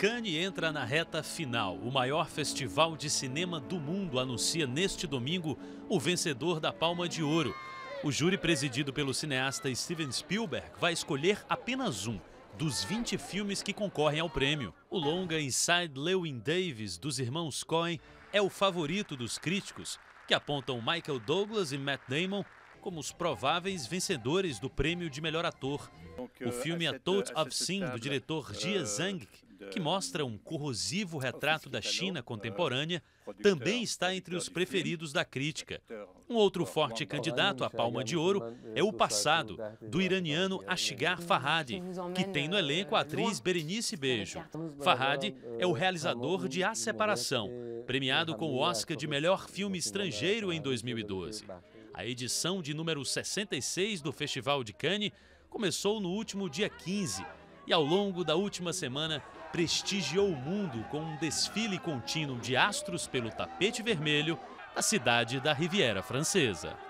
Cannes entra na reta final. O maior festival de cinema do mundo anuncia neste domingo o vencedor da Palma de Ouro. O júri presidido pelo cineasta Steven Spielberg vai escolher apenas um dos 20 filmes que concorrem ao prêmio. O longa Inside Lewin Davis dos irmãos Coen é o favorito dos críticos, que apontam Michael Douglas e Matt Damon como os prováveis vencedores do prêmio de melhor ator. Então, o filme A Tote of Sing, do diretor Jia uh, Zhang, que mostra um corrosivo retrato da China contemporânea, também está entre os preferidos da crítica. Um outro forte candidato à Palma de Ouro é O Passado, do iraniano Ashgar Farhadi, que tem no elenco a atriz Berenice Beijo. Farhadi é o realizador de A Separação, premiado com o Oscar de melhor filme estrangeiro em 2012. A edição de número 66 do Festival de Cannes começou no último dia 15 e ao longo da última semana prestigiou o mundo com um desfile contínuo de astros pelo tapete vermelho da cidade da Riviera Francesa.